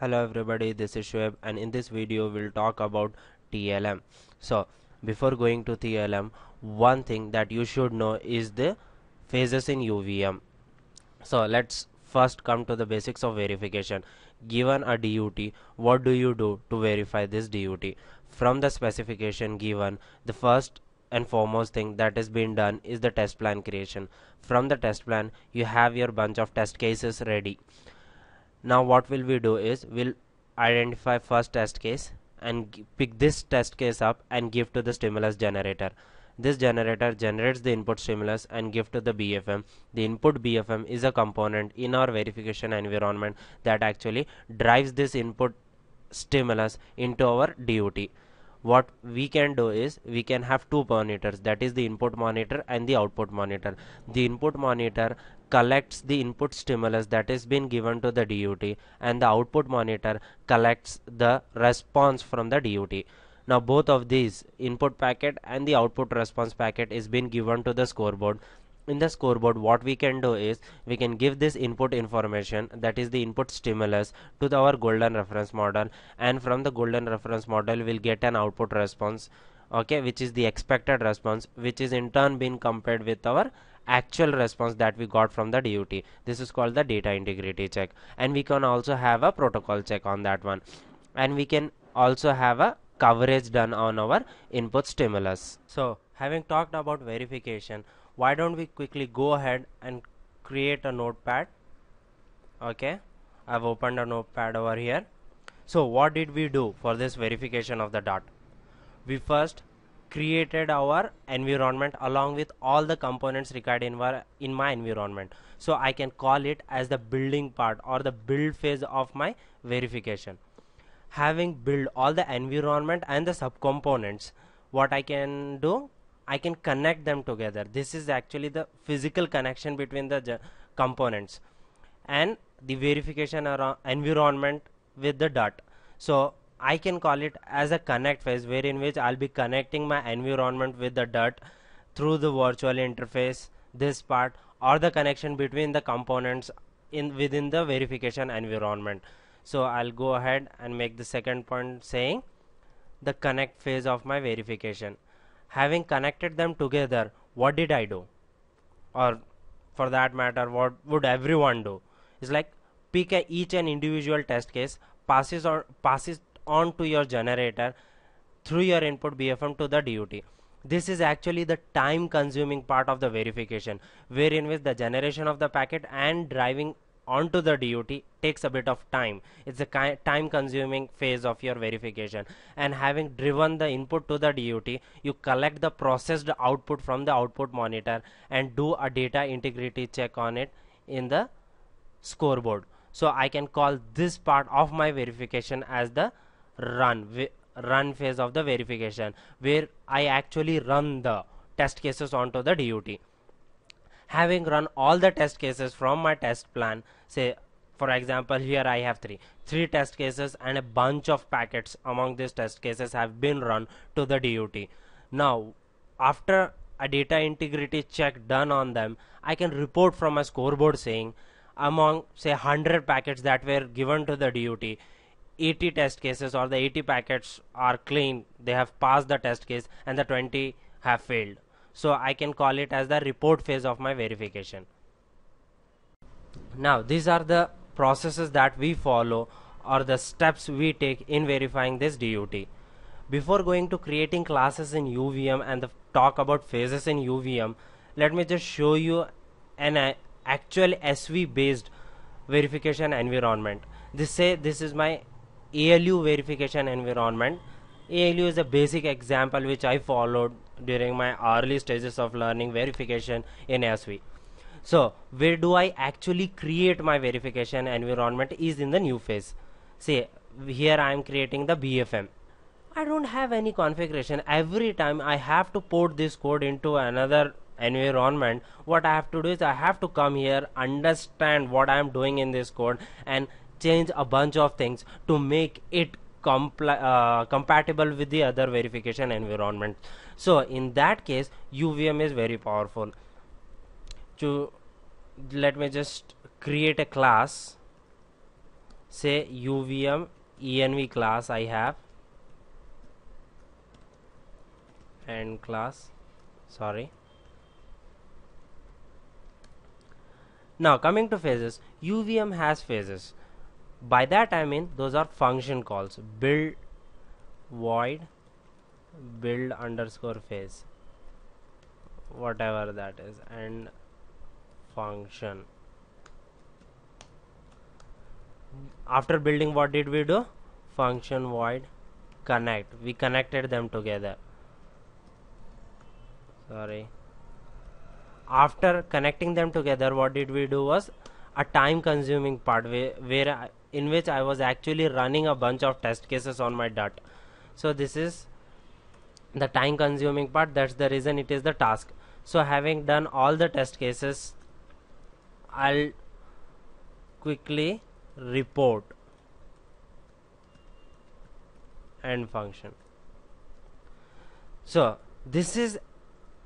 hello everybody this is Shoaib and in this video we'll talk about TLM so before going to TLM one thing that you should know is the phases in UVM so let's first come to the basics of verification given a DUT what do you do to verify this DUT from the specification given the first and foremost thing that is being done is the test plan creation from the test plan you have your bunch of test cases ready now what will we do is we'll identify first test case and pick this test case up and give to the stimulus generator this generator generates the input stimulus and give to the BFM the input BFM is a component in our verification environment that actually drives this input stimulus into our DOT what we can do is we can have two monitors that is the input monitor and the output monitor the input monitor collects the input stimulus that is being given to the DUT and the output monitor collects the response from the DUT. Now both of these input packet and the output response packet is being given to the scoreboard. In the scoreboard what we can do is we can give this input information that is the input stimulus to our golden reference model and from the golden reference model we'll get an output response okay which is the expected response which is in turn being compared with our actual response that we got from the DUT. This is called the data integrity check and we can also have a protocol check on that one and we can also have a coverage done on our input stimulus. So having talked about verification, why don't we quickly go ahead and create a notepad. Okay, I've opened a notepad over here. So what did we do for this verification of the dot? We first created our environment along with all the components required in, in my environment so I can call it as the building part or the build phase of my verification having built all the environment and the subcomponents what I can do I can connect them together this is actually the physical connection between the components and the verification environment with the dot so I can call it as a connect phase wherein which I'll be connecting my environment with the dirt through the virtual interface this part or the connection between the components in within the verification environment so I'll go ahead and make the second point saying the connect phase of my verification having connected them together what did I do or for that matter what would everyone do It's like pick a, each and individual test case passes or passes onto your generator through your input BFM to the DUT. This is actually the time consuming part of the verification wherein which the generation of the packet and driving onto the DUT takes a bit of time. It's a time consuming phase of your verification and having driven the input to the DUT, you collect the processed output from the output monitor and do a data integrity check on it in the scoreboard. So I can call this part of my verification as the run run phase of the verification where I actually run the test cases onto the DUT. Having run all the test cases from my test plan, say for example here I have three three test cases and a bunch of packets among these test cases have been run to the DUT. Now after a data integrity check done on them, I can report from a scoreboard saying among say 100 packets that were given to the DUT, 80 test cases or the 80 packets are clean they have passed the test case and the 20 have failed so I can call it as the report phase of my verification now these are the processes that we follow or the steps we take in verifying this DUT before going to creating classes in UVM and the talk about phases in UVM let me just show you an uh, actual SV based verification environment this say this is my ALU verification environment. ALU is a basic example which I followed during my early stages of learning verification in SV. So where do I actually create my verification environment is in the new phase. See, here I am creating the BFM. I don't have any configuration. Every time I have to port this code into another environment what I have to do is I have to come here understand what I am doing in this code and change a bunch of things to make it uh, compatible with the other verification environment so in that case UVM is very powerful to let me just create a class say UVM env class I have and class sorry now coming to phases UVM has phases by that I mean those are function calls build void build underscore phase whatever that is and function after building what did we do function void connect we connected them together sorry after connecting them together what did we do was a time consuming part where, where in which I was actually running a bunch of test cases on my dart. So this is the time consuming part that's the reason it is the task. So having done all the test cases I'll quickly report and function. So this is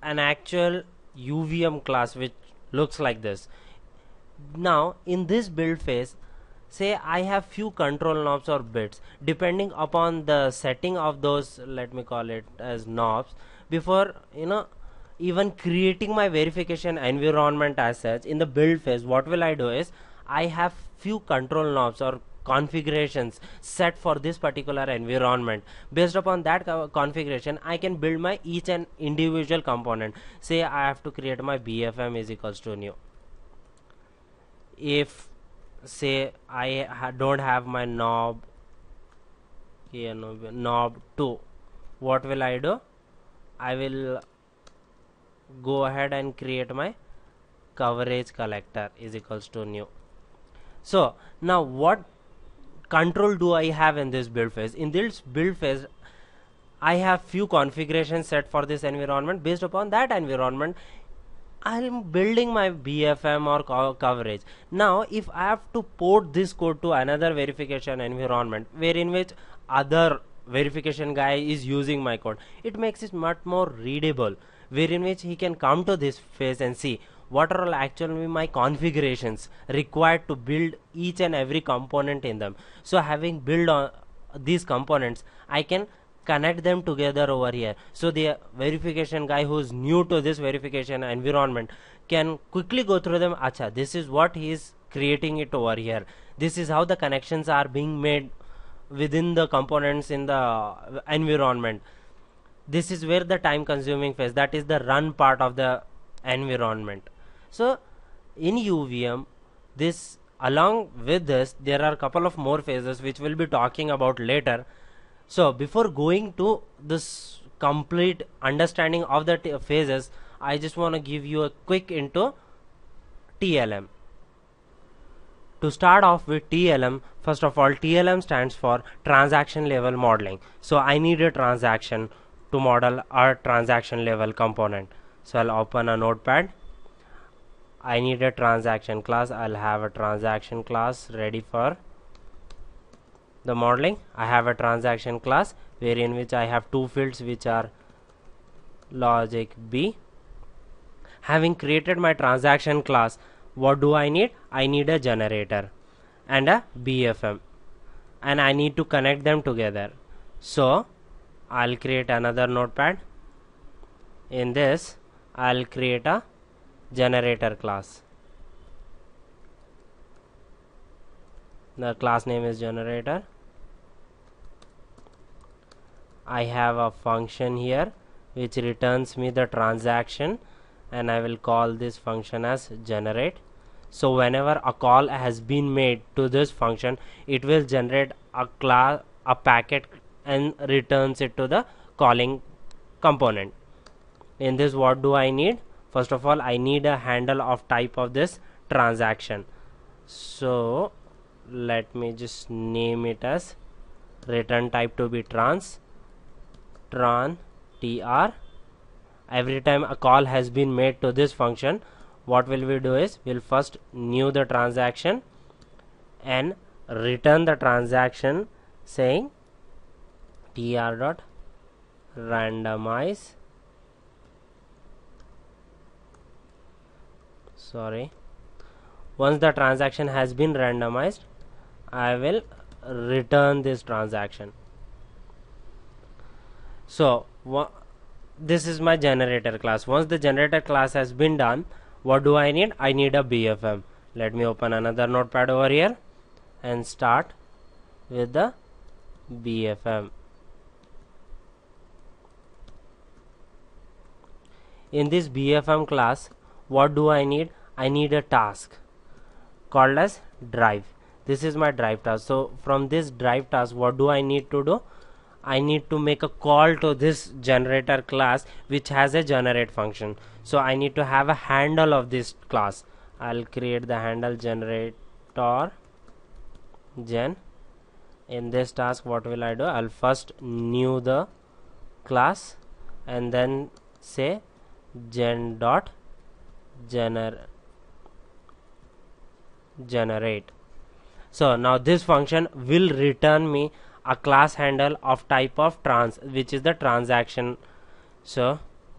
an actual UVM class which looks like this. Now in this build phase say I have few control knobs or bits depending upon the setting of those let me call it as knobs before you know even creating my verification environment as such in the build phase what will I do is I have few control knobs or configurations set for this particular environment based upon that co configuration I can build my each and individual component say I have to create my BFM is equals to new if say I ha don't have my knob you know, knob 2 what will I do I will go ahead and create my coverage collector is equals to new so now what control do I have in this build phase in this build phase I have few configurations set for this environment based upon that environment I'm building my BFM or co coverage. Now, if I have to port this code to another verification environment wherein which other verification guy is using my code, it makes it much more readable wherein which he can come to this phase and see what are all actually my configurations required to build each and every component in them. So having built on these components, I can connect them together over here so the verification guy who's new to this verification environment can quickly go through them acha this is what he is creating it over here this is how the connections are being made within the components in the uh, environment this is where the time consuming phase that is the run part of the environment so in uvm this along with this there are couple of more phases which we'll be talking about later so before going to this complete understanding of the phases i just want to give you a quick into tlm to start off with TLM first of all TLM stands for transaction level modeling so I need a transaction to model our transaction level component so I'll open a notepad I need a transaction class I'll have a transaction class ready for the modeling I have a transaction class wherein which I have two fields which are logic B having created my transaction class what do I need I need a generator and a BFM and I need to connect them together so I'll create another notepad in this I'll create a generator class the class name is generator I have a function here which returns me the transaction and I will call this function as generate so whenever a call has been made to this function it will generate a class a packet and returns it to the calling component in this what do I need first of all I need a handle of type of this transaction so let me just name it as return type to be trans tran tr every time a call has been made to this function what will we do is we'll first new the transaction and return the transaction saying tr dot randomize sorry once the transaction has been randomized I will return this transaction so this is my generator class once the generator class has been done what do I need I need a BFM let me open another notepad over here and start with the BFM in this BFM class what do I need I need a task called as drive this is my drive task so from this drive task what do I need to do I need to make a call to this generator class which has a generate function so I need to have a handle of this class I'll create the handle generator gen in this task what will I do I'll first new the class and then say gen dot gener generate so now this function will return me a class handle of type of trans which is the transaction so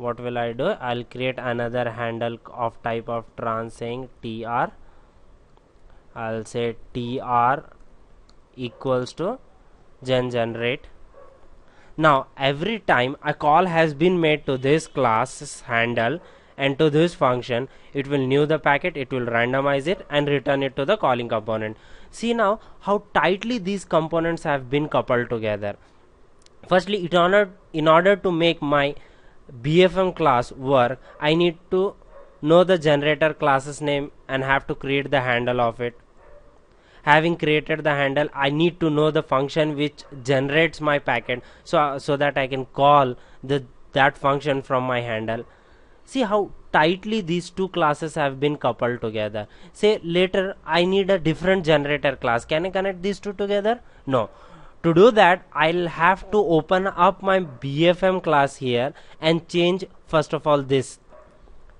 what will I do I'll create another handle of type of trans saying tr I'll say tr equals to gen generate now every time a call has been made to this class handle and to this function it will new the packet it will randomize it and return it to the calling component See now how tightly these components have been coupled together. Firstly, in order, in order to make my BFM class work, I need to know the generator class's name and have to create the handle of it. Having created the handle, I need to know the function which generates my packet so, so that I can call the, that function from my handle. See how tightly these two classes have been coupled together say later I need a different generator class can I connect these two together no to do that I'll have to open up my BFM class here and change first of all this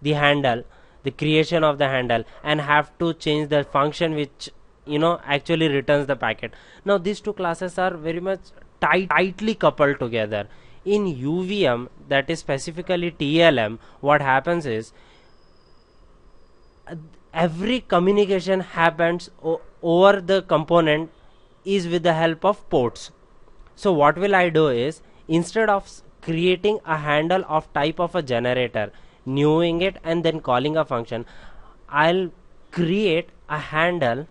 the handle the creation of the handle and have to change the function which you know actually returns the packet now these two classes are very much tight, tightly coupled together in UVM that is specifically TLM what happens is every communication happens over the component is with the help of ports so what will I do is instead of creating a handle of type of a generator newing it and then calling a function I'll create a handle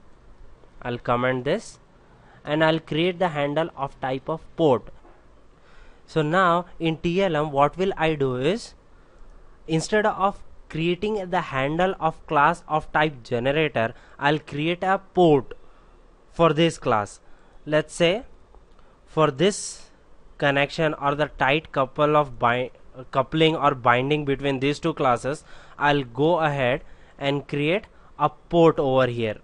I'll comment this and I'll create the handle of type of port so now in tlm what will i do is instead of creating the handle of class of type generator i'll create a port for this class let's say for this connection or the tight couple of bind coupling or binding between these two classes I'll go ahead and create a port over here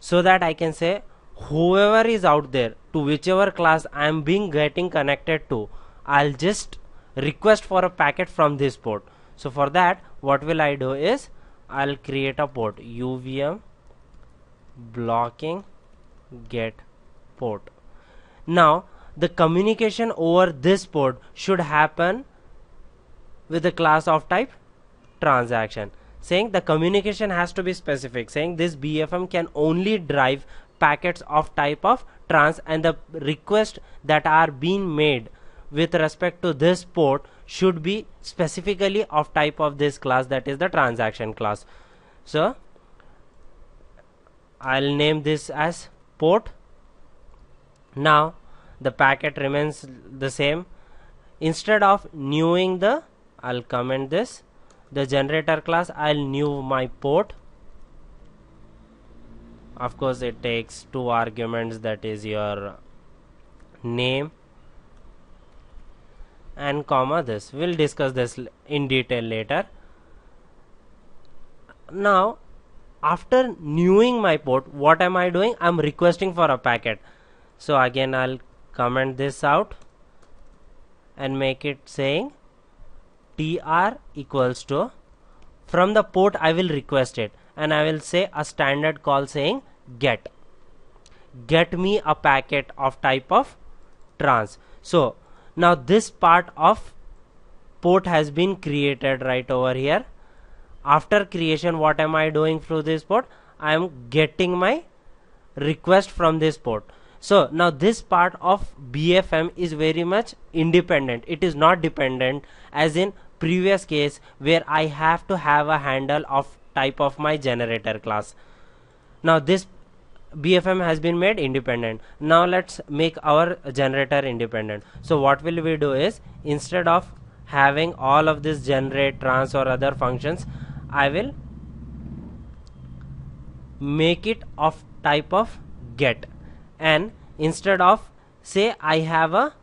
so that I can say whoever is out there to whichever class I'm being getting connected to I'll just request for a packet from this port so for that what will I do is I'll create a port UVM blocking get port now the communication over this port should happen with a class of type transaction saying the communication has to be specific saying this BFM can only drive packets of type of trans and the request that are being made with respect to this port should be specifically of type of this class that is the transaction class so I'll name this as port now the packet remains the same instead of newing the I'll comment this the generator class I'll new my port of course it takes two arguments that is your name and comma this we'll discuss this in detail later now after newing my port what am I doing I'm requesting for a packet so again I'll comment this out and make it saying tr equals to from the port I will request it and I will say a standard call saying get get me a packet of type of trans so now this part of port has been created right over here after creation what am I doing through this port I am getting my request from this port so now this part of BFM is very much independent it is not dependent as in previous case where I have to have a handle of type of my generator class now this BFM has been made independent. Now let's make our generator independent. So what will we do is instead of having all of this generate, trans or other functions, I will make it of type of get and instead of say I have a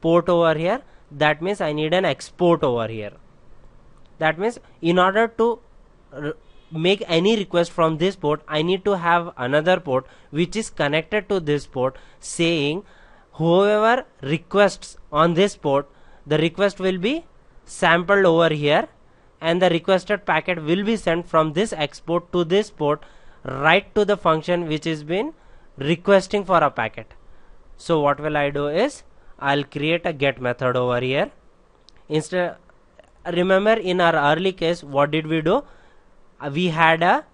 port over here that means I need an export over here. That means in order to make any request from this port I need to have another port which is connected to this port saying whoever requests on this port the request will be sampled over here and the requested packet will be sent from this export to this port right to the function which is been requesting for a packet so what will I do is I'll create a get method over here instead remember in our early case what did we do we had a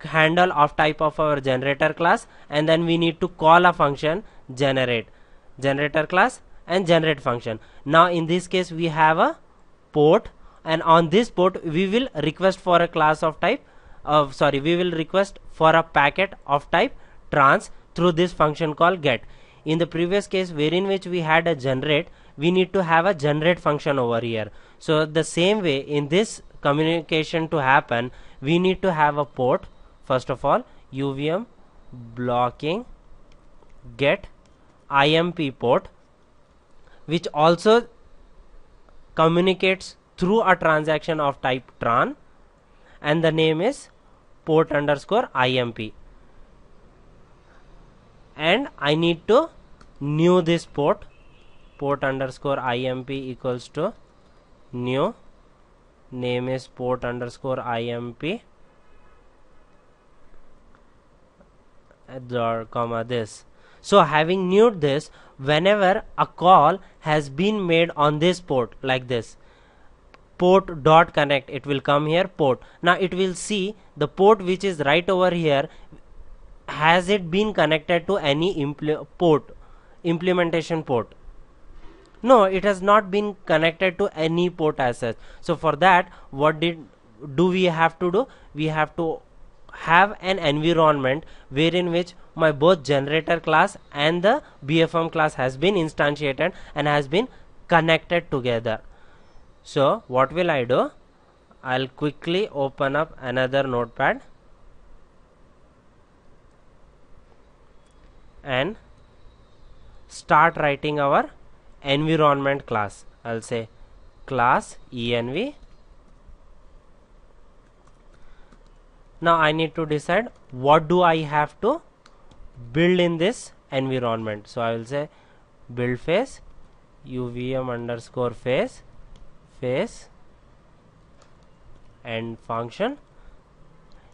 handle of type of our generator class and then we need to call a function generate generator class and generate function now in this case we have a port and on this port we will request for a class of type of sorry we will request for a packet of type trans through this function called get in the previous case wherein which we had a generate we need to have a generate function over here so the same way in this communication to happen we need to have a port first of all UVM blocking get IMP port which also communicates through a transaction of type tran and the name is port underscore IMP and I need to new this port port underscore IMP equals to new name is port underscore imp comma this so having nude this whenever a call has been made on this port like this port dot connect it will come here port now it will see the port which is right over here has it been connected to any impl port implementation port no it has not been connected to any port as such so for that what did do we have to do we have to have an environment wherein which my both generator class and the bfm class has been instantiated and has been connected together so what will i do i'll quickly open up another notepad and start writing our environment class I'll say class env now I need to decide what do I have to build in this environment so I will say build phase uvm underscore phase phase and function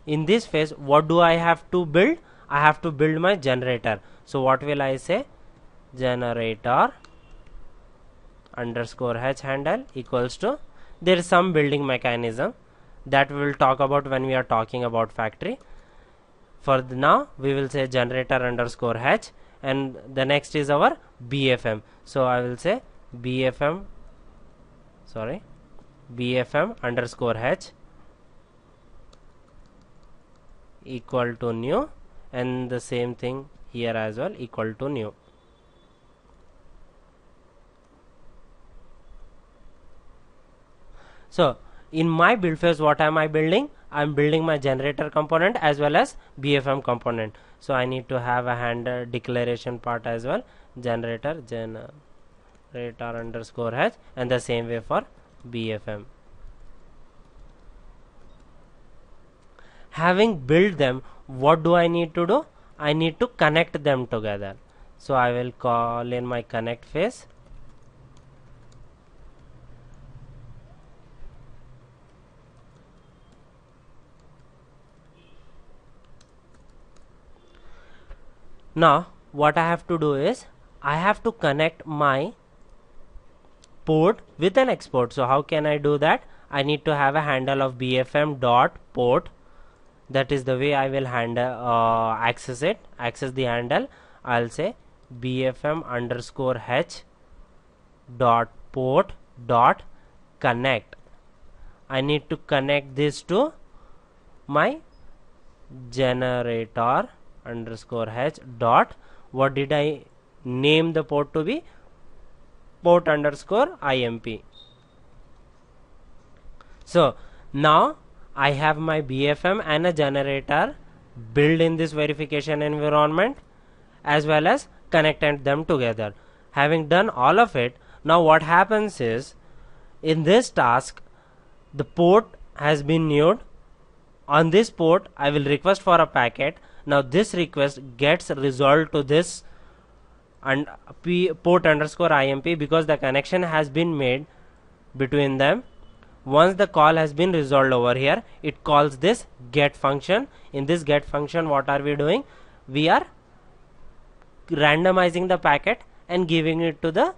in this phase what do I have to build I have to build my generator so what will I say generator underscore h handle equals to there is some building mechanism that we will talk about when we are talking about factory for now we will say generator underscore h and the next is our bfm so i will say bfm sorry bfm underscore h equal to new and the same thing here as well equal to new so in my build phase what am i building i'm building my generator component as well as bfm component so i need to have a hand uh, declaration part as well generator uh, generator underscore hash and the same way for bfm having built them what do i need to do i need to connect them together so i will call in my connect phase now what I have to do is I have to connect my port with an export so how can I do that I need to have a handle of BFM dot port that is the way I will handle uh, access it access the handle I'll say BFM underscore H dot port dot connect I need to connect this to my generator underscore h dot what did I name the port to be port underscore IMP so now I have my BFM and a generator built in this verification environment as well as connected them together having done all of it now what happens is in this task the port has been newed on this port I will request for a packet now this request gets resolved to this and p port underscore imp because the connection has been made between them once the call has been resolved over here it calls this get function in this get function what are we doing we are randomizing the packet and giving it to the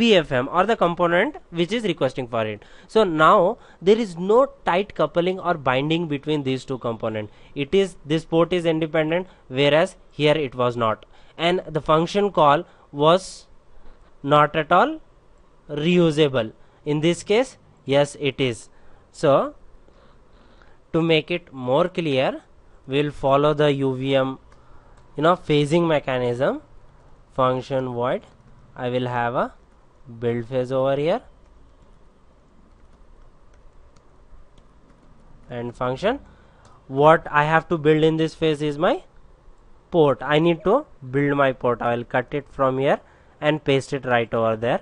BFM or the component which is requesting for it. So now there is no tight coupling or binding between these two components. It is this port is independent whereas here it was not and the function call was not at all reusable. In this case yes it is. So to make it more clear we will follow the UVM you know phasing mechanism function void I will have a build phase over here and function what I have to build in this phase is my port I need to build my port I will cut it from here and paste it right over there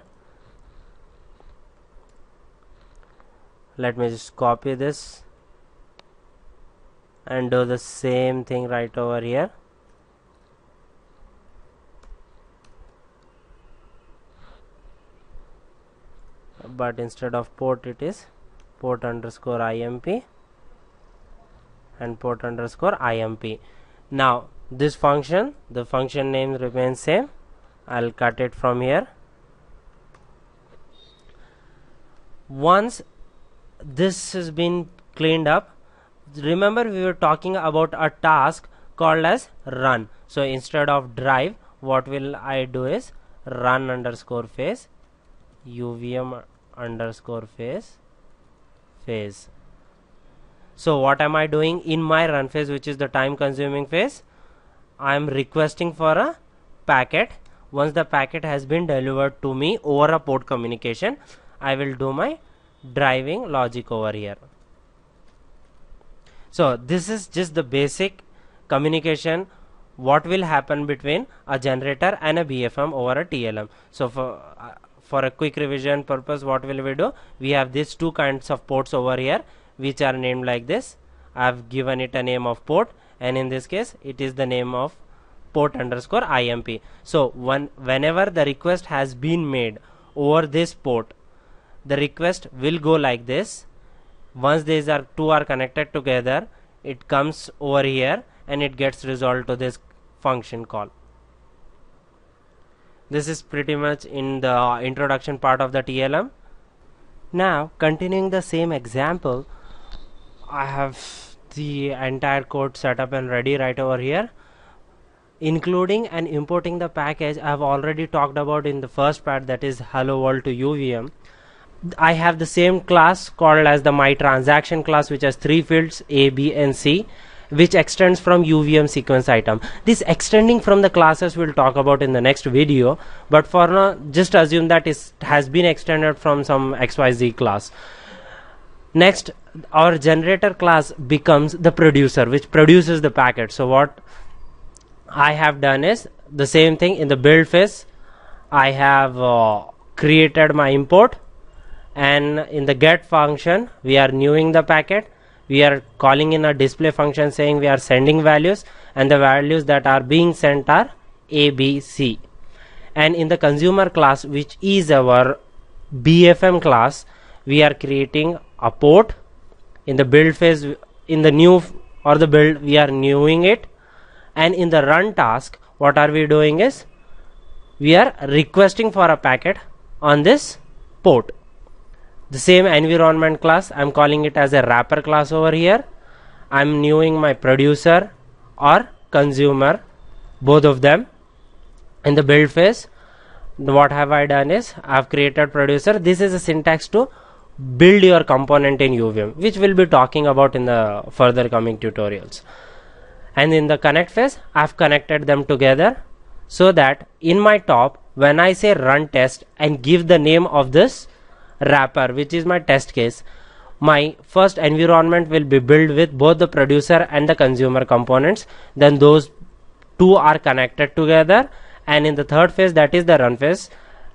let me just copy this and do the same thing right over here but instead of port it is port underscore imp and port underscore imp now this function the function name remains same I'll cut it from here once this has been cleaned up remember we were talking about a task called as run so instead of drive what will I do is run underscore phase uvm underscore phase phase so what am I doing in my run phase which is the time consuming phase I am requesting for a packet once the packet has been delivered to me over a port communication I will do my driving logic over here so this is just the basic communication what will happen between a generator and a BFM over a TLM so for uh, for a quick revision purpose what will we do we have these two kinds of ports over here which are named like this I have given it a name of port and in this case it is the name of port underscore IMP so one whenever the request has been made over this port the request will go like this once these are two are connected together it comes over here and it gets resolved to this function call this is pretty much in the introduction part of the TLM now continuing the same example I have the entire code set up and ready right over here including and importing the package I have already talked about in the first part that is hello world to UVM I have the same class called as the my transaction class which has three fields a b and c which extends from UVM sequence item. This extending from the classes we'll talk about in the next video, but for now just assume that it has been extended from some XYZ class. Next, our generator class becomes the producer which produces the packet. So what I have done is the same thing in the build phase. I have uh, created my import and in the get function we are newing the packet we are calling in a display function saying we are sending values and the values that are being sent are a b c and in the consumer class which is our bfm class we are creating a port in the build phase in the new or the build we are newing it and in the run task what are we doing is we are requesting for a packet on this port the same environment class I'm calling it as a wrapper class over here I'm newing my producer or consumer both of them in the build phase what have I done is I've created producer this is a syntax to build your component in UVM which we'll be talking about in the further coming tutorials and in the connect phase I've connected them together so that in my top when I say run test and give the name of this wrapper which is my test case my first environment will be built with both the producer and the consumer components then those two are connected together and in the third phase that is the run phase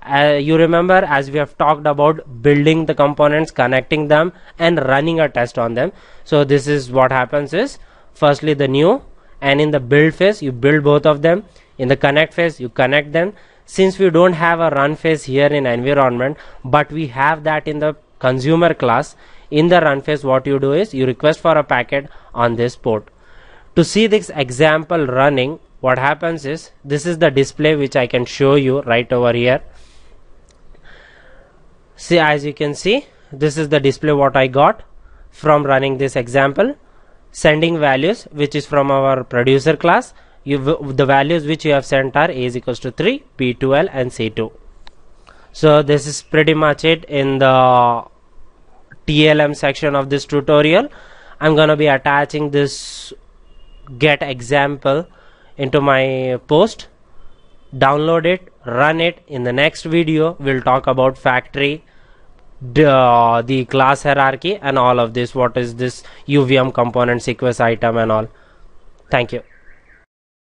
uh, you remember as we have talked about building the components connecting them and running a test on them so this is what happens is firstly the new and in the build phase you build both of them in the connect phase you connect them since we don't have a run phase here in environment but we have that in the consumer class in the run phase what you do is you request for a packet on this port to see this example running what happens is this is the display which I can show you right over here see as you can see this is the display what I got from running this example sending values which is from our producer class you, the values which you have sent are a is equals to 3 p2l and c2 so this is pretty much it in the tlm section of this tutorial i'm gonna be attaching this get example into my post download it run it in the next video we'll talk about factory the, uh, the class hierarchy and all of this what is this uvm component sequence item and all thank you